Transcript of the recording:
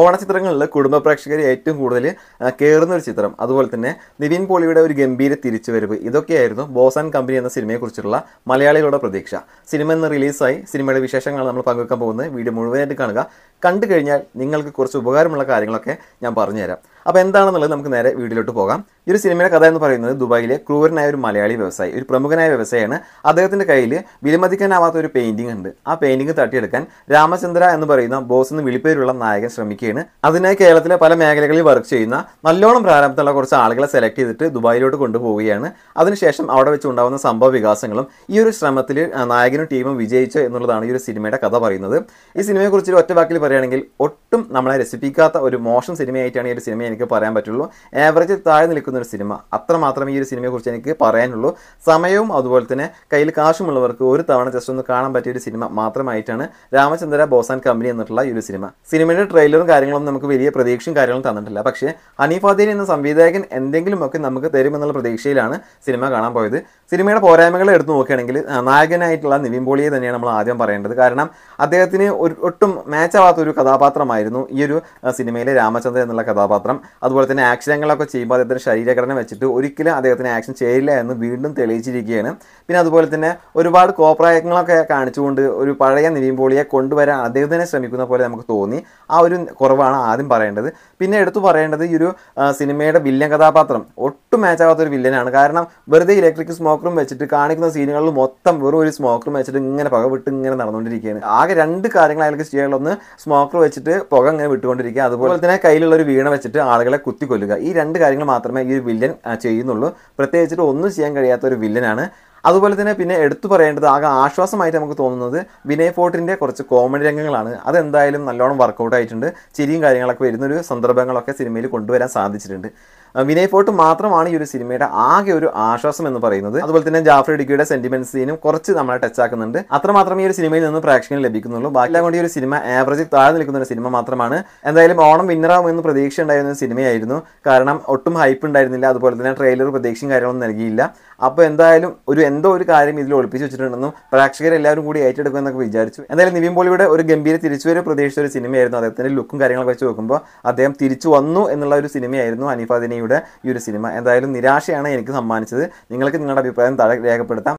ഓണചിത്രങ്ങളിൽ കുടുംബ പ്രേക്ഷകരെ ഏറ്റവും കൂടുതൽ കയറുന്ന ഒരു ചിത്രം അതുപോലെ തന്നെ നിവിൻ പോളിയുടെ ഒരു ഗംഭീര തിരിച്ചുവരവ് ഇതൊക്കെയായിരുന്നു ബോസ് ആൻഡ് കമ്പനി എന്ന സിനിമയെക്കുറിച്ചുള്ള മലയാളികളുടെ പ്രതീക്ഷ സിനിമ ഇന്ന് റിലീസായി സിനിമയുടെ വിശേഷങ്ങൾ നമ്മൾ പങ്കുവെക്കാൻ പോകുന്നത് വീഡിയോ മുഴുവനായിട്ട് കാണുക കണ്ടു കഴിഞ്ഞാൽ നിങ്ങൾക്ക് കുറച്ച് ഉപകാരമുള്ള കാര്യങ്ങളൊക്കെ ഞാൻ പറഞ്ഞുതരാം അപ്പോൾ എന്താണെന്നുള്ളത് നമുക്ക് നേരെ വീഡിയോയിലോട്ട് പോകാം ഈ ഒരു സിനിമയുടെ കഥ എന്ന് പറയുന്നത് ദുബായിലെ ക്രൂരനായ ഒരു മലയാളി വ്യവസായി ഒരു പ്രമുഖനായ വ്യവസായമാണ് അദ്ദേഹത്തിൻ്റെ കയ്യിൽ വിലമതിക്കാനാവാത്ത ഒരു പെയിൻറ്റിംഗ് ഉണ്ട് ആ പെയിൻറ്റിംഗ് തട്ടിയെടുക്കാൻ രാമചന്ദ്ര എന്ന് പറയുന്ന ബോസ് എന്ന് വിളിപ്പേരുള്ള നായകൻ ശ്രമിക്കുകയാണ് അതിനായി കേരളത്തിലെ പല മേഖലകളിൽ വർക്ക് ചെയ്യുന്ന നല്ലോണം പ്രാരംഭത്തിലുള്ള കുറച്ച് ആളുകളെ സെലക്ട് ചെയ്തിട്ട് ദുബായിലോട്ട് കൊണ്ടുപോവുകയാണ് അതിനുശേഷം അവിടെ വെച്ചുണ്ടാകുന്ന സംഭവ വികാസങ്ങളും ഈ ഒരു ശ്രമത്തിൽ നായകനും ടീമും വിജയിച്ചു എന്നുള്ളതാണ് ഈ ഒരു സിനിമയുടെ കഥ പറയുന്നത് ഈ സിനിമയെക്കുറിച്ച് ഒറ്റ വാക്കിൽ പറയുകയാണെങ്കിൽ ഒട്ടും നമ്മളെ രസിപ്പിക്കാത്ത ഒരു മോശം സിനിമയായിട്ടാണ് ഈ ഒരു സിനിമ എനിക്ക് പറയാൻ പറ്റുള്ളൂ ആവറേജ് താഴെ നിൽക്കുന്ന ഒരു സിനിമ അത്ര മാത്രമേ ഈ ഒരു സിനിമയെക്കുറിച്ച് എനിക്ക് പറയാനുള്ളൂ സമയവും അതുപോലെ തന്നെ കയ്യിൽ കാശുമുള്ളവർക്ക് ഒരു തവണ ജസ്റ്റ് ഒന്ന് കാണാൻ പറ്റിയ ഒരു സിനിമ മാത്രമായിട്ടാണ് രാമചന്ദ്ര ബോസാൻ കമ്പനി എന്നിട്ടുള്ള ഈ ഒരു സിനിമ സിനിമയുടെ ട്രെയിലറും കാര്യങ്ങളൊന്നും നമുക്ക് വലിയ പ്രതീക്ഷയും കാര്യങ്ങളും തന്നിട്ടില്ല പക്ഷേ ഹനീഫാദീൻ എന്ന സംവിധായകൻ എന്തെങ്കിലുമൊക്കെ നമുക്ക് തരുമെന്നുള്ള പ്രതീക്ഷയിലാണ് സിനിമ കാണാൻ പോയത് സിനിമയുടെ പോരായ്മകൾ എടുത്തു നോക്കുകയാണെങ്കിൽ നായകനായിട്ടുള്ള നിവിൻ പോളിയെ തന്നെയാണ് നമ്മൾ ആദ്യം പറയേണ്ടത് കാരണം അദ്ദേഹത്തിന് ഒരു ഒട്ടും മാച്ചാവാത്ത ഒരു കഥാപാത്രമായിരുന്നു ഈ ഒരു സിനിമയിലെ രാമചന്ദ്രൻ എന്നുള്ള കഥാപാത്രം കാരണം അതുപോലെ തന്നെ ആക്ഷനങ്ങളൊക്കെ ചെയ്യുമ്പോൾ അദ്ദേഹത്തിൻ്റെ ശരീരഘടന വെച്ചിട്ട് ഒരിക്കലും അദ്ദേഹത്തിന് ആക്ഷൻ ചെയ്യില്ല എന്ന് വീണ്ടും തെളിയിച്ചിരിക്കുകയാണ് പിന്നെ അതുപോലെ തന്നെ ഒരുപാട് കോപ്രായങ്ങളൊക്കെ കാണിച്ചുകൊണ്ട് ഒരു പഴയ നിവിൻ പോളിയെ കൊണ്ടുവരാൻ അദ്ദേഹം തന്നെ ശ്രമിക്കുന്ന പോലെ നമുക്ക് തോന്നി ആ ഒരു കുറവാണ് ആദ്യം പറയേണ്ടത് പിന്നെ എടുത്തു പറയേണ്ടത് ഈ ഒരു സിനിമയുടെ വില്ലൻ കഥാപാത്രം ഒട്ടും മാച്ച് ആവാത്ത ഒരു വില്ലനാണ് കാരണം വെറുതെ ഇലക്ട്രിക് സ്മോക്കറും വെച്ചിട്ട് കാണിക്കുന്ന സീനുകളിൽ മൊത്തം വെറും ഒരു സ്മോക്കറും വെച്ചിട്ട് ഇങ്ങനെ പുക വിട്ട് ഇങ്ങനെ നടന്നുകൊണ്ടിരിക്കുകയാണ് ആകെ രണ്ട് കാര്യങ്ങൾ അയാൾക്ക് ചെയ്യാനുള്ള ഒന്ന് സ്മോക്കർ വെച്ചിട്ട് പുക ഇങ്ങനെ വിട്ടുകൊണ്ടിരിക്കുക അതുപോലെ തന്നെ കയ്യിലുള്ള ഒരു വീണ വെച്ചിട്ട് ആളുകളെ കുത്തിക്കൊല്ലുക ഈ രണ്ട് കാര്യങ്ങൾ മാത്രമേ ഈ ഒരു വില്ലൻ ചെയ്യുന്നുള്ളൂ പ്രത്യേകിച്ചിട്ട് ഒന്നും ചെയ്യാൻ കഴിയാത്ത ഒരു വില്ലനാണ് അതുപോലെ തന്നെ പിന്നെ എടുത്തു പറയേണ്ടത് ആകെ ആശ്വാസമായിട്ട് നമുക്ക് തോന്നുന്നത് വിനയ് ഫോർട്ടിൻ്റെ കുറച്ച് കോമഡി രംഗങ്ങളാണ് അതെന്തായാലും നല്ലോണം വർക്കൗട്ട് ആയിട്ടുണ്ട് ചിരിയും കാര്യങ്ങളൊക്കെ വരുന്നൊരു സന്ദർഭങ്ങളൊക്കെ സിനിമയിൽ കൊണ്ടുവരാൻ സാധിച്ചിട്ടുണ്ട് വിനയ് ഫോർട്ട് മാത്രമാണ് ഈ ഒരു സിനിമയുടെ ആകെ ഒരു ആശ്വാസം എന്ന് പറയുന്നത് അതുപോലെ തന്നെ ജാഫർ ഇടുക്കിയുടെ സെന്റിമെന്റ്സിനും കുറച്ച് നമ്മളെ ടച്ച് ആക്കുന്നുണ്ട് അത്രമാത്രം ഈ ഒരു സിനിമയിൽ നിന്ന് പ്രേക്ഷകന് ലഭിക്കുന്നുള്ളൂ ബാക്കിയെല്ലാം കൊണ്ട് ഈ ഒരു സിനിമ ആവറേജ് താഴെ നിൽക്കുന്ന ഒരു സിനിമ മാത്രമാണ് എന്തായാലും ഓണം വിന്നറാവും എന്ന് പ്രതീക്ഷ ഉണ്ടായിരുന്ന ഒരു സിനിമയായിരുന്നു കാരണം ഒട്ടും ഹൈപ്പ് ഉണ്ടായിരുന്നില്ല അതുപോലെ തന്നെ ട്രെയിലർ പ്രതീക്ഷയും കാര്യങ്ങളൊന്നും നൽകിയില്ല അപ്പോൾ എന്തായാലും ഒരു എന്തോ ഒരു കാര്യം ഇതിൽ ഒളിപ്പിച്ച് വെച്ചിട്ടുണ്ടെന്നും പ്രേക്ഷകരെല്ലാവരും കൂടി എന്നൊക്കെ വിചാരിച്ചു എന്തായാലും നിവിൻ പോളിയുടെ ഒരു ഗംഭീര തിരിച്ചുവരെ പ്രതീക്ഷിച്ച ഒരു സിനിമയായിരുന്നു അദ്ദേഹത്തിന്റെ ലുക്കും കാര്യങ്ങളൊക്കെ വെച്ച് നോക്കുമ്പോൾ അദ്ദേഹം തിരിച്ചു വന്നു എന്നുള്ള ഒരു സിനിമയായിരുന്നു അനിഫാദിനെ ഈ ഒരു സിനിമ എന്തായാലും നിരാശയാണ് എനിക്ക് സമ്മാനിച്ചത് നിങ്ങൾക്ക് നിങ്ങളുടെ അഭിപ്രായം താഴെ രേഖപ്പെടുത്താം